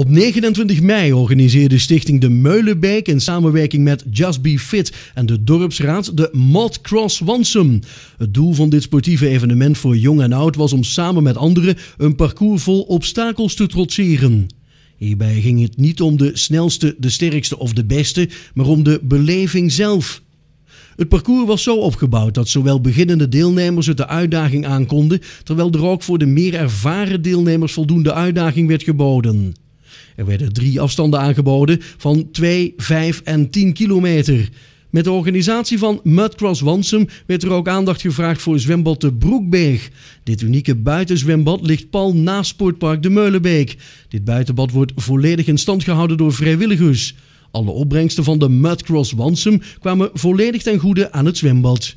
Op 29 mei organiseerde Stichting De Meulenbeek in samenwerking met Just Be Fit en de Dorpsraad de Mad Cross Wansum. Het doel van dit sportieve evenement voor jong en oud was om samen met anderen een parcours vol obstakels te trotseren. Hierbij ging het niet om de snelste, de sterkste of de beste, maar om de beleving zelf. Het parcours was zo opgebouwd dat zowel beginnende deelnemers het de uitdaging aankonden, terwijl er ook voor de meer ervaren deelnemers voldoende uitdaging werd geboden. Er werden drie afstanden aangeboden van 2, 5 en 10 kilometer. Met de organisatie van Mudcross Wansum werd er ook aandacht gevraagd voor zwembad de Broekberg. Dit unieke buitenzwembad ligt pal naast Sportpark de Meulenbeek. Dit buitenbad wordt volledig in stand gehouden door vrijwilligers. Alle opbrengsten van de Mudcross Wansum kwamen volledig ten goede aan het zwembad.